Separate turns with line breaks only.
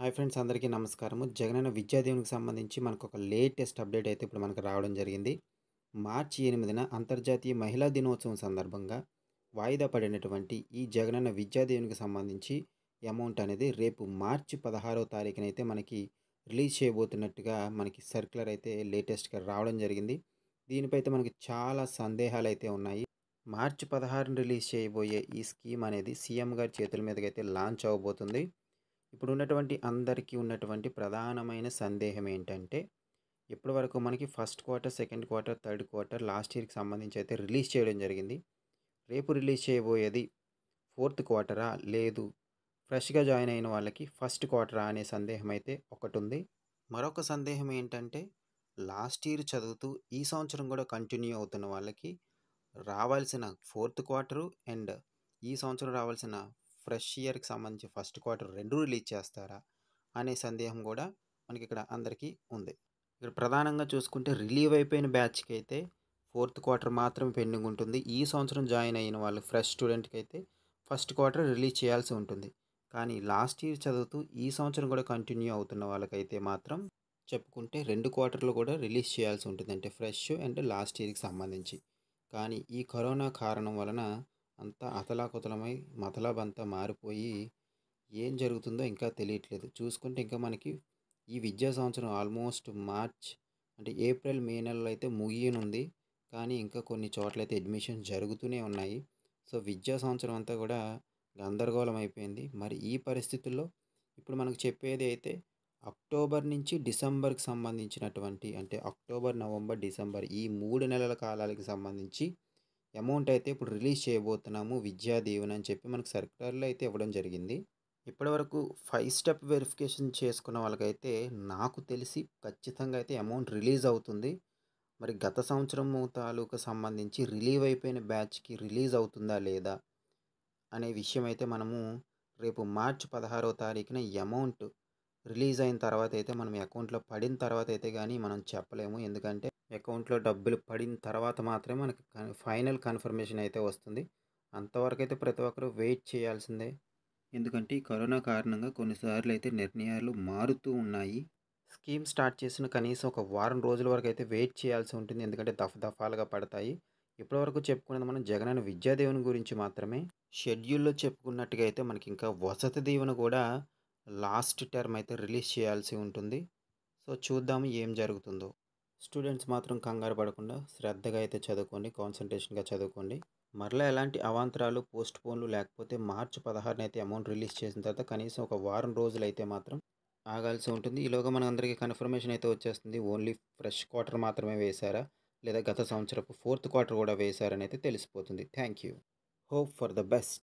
hi friends అందరికీ నమస్కారము జగనన్న విద్యాదీవునికి సంబంధించి మనకు ఒక లేటెస్ట్ అప్డేట్ అయితే ఇప్పుడు మనకు రావడం జరిగింది మార్చి ఎనిమిదిన అంతర్జాతీయ మహిళా దినోత్సవం సందర్భంగా వాయిదా పడినటువంటి ఈ జగనన్న విద్యాదీవునికి సంబంధించి అమౌంట్ అనేది రేపు మార్చి పదహారో తారీఖునైతే మనకి రిలీజ్ చేయబోతున్నట్టుగా మనకి సర్క్యులర్ అయితే లేటెస్ట్గా రావడం జరిగింది దీనిపై అయితే మనకి చాలా సందేహాలు అయితే ఉన్నాయి మార్చి పదహారును రిలీజ్ చేయబోయే ఈ స్కీమ్ అనేది సీఎం గారి చేతుల మీదకైతే లాంచ్ అవ్వబోతుంది ఇప్పుడు ఉన్నటువంటి అందరికీ ఉన్నటువంటి ప్రధానమైన సందేహం ఏంటంటే ఇప్పటి వరకు మనకి first quarter second quarter third quarter last ఇయర్కి సంబంధించి అయితే రిలీజ్ చేయడం జరిగింది రేపు రిలీజ్ చేయబోయేది ఫోర్త్ క్వార్టరా లేదు ఫ్రెష్గా జాయిన్ అయిన వాళ్ళకి ఫస్ట్ క్వార్టరా అనే సందేహం అయితే ఒకటి ఉంది మరొక సందేహం ఏంటంటే లాస్ట్ ఇయర్ చదువుతూ ఈ సంవత్సరం కూడా కంటిన్యూ అవుతున్న వాళ్ళకి రావాల్సిన ఫోర్త్ క్వార్టరు అండ్ ఈ సంవత్సరం రావాల్సిన ఫ్రెష్ ఇయర్కి సంబంధించి ఫస్ట్ క్వార్టర్ రెండు రిలీజ్ చేస్తారా అనే సందేహం కూడా మనకి ఇక్కడ అందరికీ ఉంది ఇక్కడ ప్రధానంగా చూసుకుంటే రిలీవ్ అయిపోయిన బ్యాచ్కి అయితే ఫోర్త్ క్వార్టర్ మాత్రం పెండింగ్ ఉంటుంది ఈ సంవత్సరం జాయిన్ అయిన వాళ్ళు ఫ్రెష్ స్టూడెంట్కి అయితే ఫస్ట్ క్వార్టర్ రిలీజ్ చేయాల్సి ఉంటుంది కానీ లాస్ట్ ఇయర్ చదువుతూ ఈ సంవత్సరం కూడా కంటిన్యూ అవుతున్న వాళ్ళకైతే మాత్రం చెప్పుకుంటే రెండు క్వార్టర్లు కూడా రిలీజ్ చేయాల్సి ఉంటుంది అంటే ఫ్రెష్ అండ్ లాస్ట్ ఇయర్కి సంబంధించి కానీ ఈ కరోనా కారణం వలన అంతా అతలాకుతలమై మతలబంతా మారిపోయి ఏం జరుగుతుందో ఇంకా తెలియట్లేదు చూసుకుంటే ఇంకా మనకి ఈ విద్యా సంవత్సరం ఆల్మోస్ట్ మార్చ్ అంటే ఏప్రిల్ మే నెలలో అయితే ముగియనుంది కానీ ఇంకా కొన్ని చోట్ల అయితే అడ్మిషన్ జరుగుతూనే ఉన్నాయి సో విద్యా సంవత్సరం అంతా కూడా గందరగోళం అయిపోయింది మరి ఈ పరిస్థితుల్లో ఇప్పుడు మనకు చెప్పేది అయితే అక్టోబర్ నుంచి డిసెంబర్కి సంబంధించినటువంటి అంటే అక్టోబర్ నవంబర్ డిసెంబర్ ఈ మూడు నెలల కాలాలకు సంబంధించి అమౌంట్ అయితే ఇప్పుడు రిలీజ్ చేయబోతున్నాము విద్యా దీవెన అని చెప్పి మనకు సర్కులర్లో అయితే ఇవ్వడం జరిగింది ఇప్పటివరకు ఫైవ్ స్టెప్ వెరిఫికేషన్ చేసుకున్న వాళ్ళకైతే నాకు తెలిసి ఖచ్చితంగా అయితే అమౌంట్ రిలీజ్ అవుతుంది మరి గత సంవత్సరం తాలూకు సంబంధించి రిలీవ్ అయిపోయిన బ్యాచ్కి రిలీజ్ అవుతుందా లేదా అనే విషయం అయితే మనము రేపు మార్చ్ పదహారో తారీఖున అమౌంట్ రిలీజ్ అయిన తర్వాత అయితే మనం అకౌంట్లో పడిన తర్వాత అయితే కానీ మనం చెప్పలేము ఎందుకంటే అకౌంట్లో డబ్బులు పడిన తర్వాత మాత్రమే మనకి ఫైనల్ కన్ఫర్మేషన్ అయితే వస్తుంది అంతవరకు అయితే ప్రతి ఒక్కరూ వెయిట్ చేయాల్సిందే ఎందుకంటే ఈ కరోనా కారణంగా కొన్నిసార్లు అయితే నిర్ణయాలు మారుతూ ఉన్నాయి స్కీమ్ స్టార్ట్ చేసిన కనీసం ఒక వారం రోజుల వరకు అయితే వెయిట్ చేయాల్సి ఉంటుంది ఎందుకంటే దఫ దఫాలుగా పడతాయి ఇప్పటివరకు చెప్పుకున్నది మనం జగనన్న విద్యాదేవుని గురించి మాత్రమే షెడ్యూల్లో చెప్పుకున్నట్టుగా అయితే మనకి ఇంకా వసతి దీవెన కూడా లాస్ట్ టర్మ్ అయితే రిలీజ్ చేయాల్సి ఉంటుంది సో చూద్దాము ఏం జరుగుతుందో స్టూడెంట్స్ మాత్రం కంగారు పడకుండా శ్రద్ధగా అయితే చదువుకోండి కాన్సన్ట్రేషన్గా చదువుకోండి మరలా ఎలాంటి అవాంతరాలు పోస్ట్ పోన్లు లేకపోతే మార్చి పదహారున అయితే అమౌంట్ రిలీజ్ చేసిన తర్వాత కనీసం ఒక వారం రోజులు అయితే మాత్రం ఆగాల్సి ఉంటుంది ఈలోగా మనందరికీ అందరికీ కన్ఫర్మేషన్ అయితే వచ్చేస్తుంది ఓన్లీ ఫ్రెష్ క్వార్టర్ మాత్రమే వేశారా లేదా గత సంవత్సరపు ఫోర్త్ క్వార్టర్ కూడా వేశారని అయితే తెలిసిపోతుంది thank you hope for the best